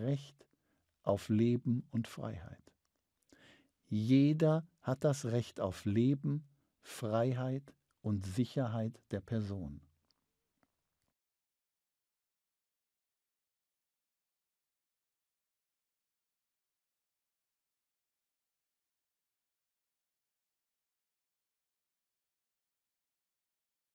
Recht auf Leben und Freiheit. Jeder hat das Recht auf Leben, Freiheit und Sicherheit der Person.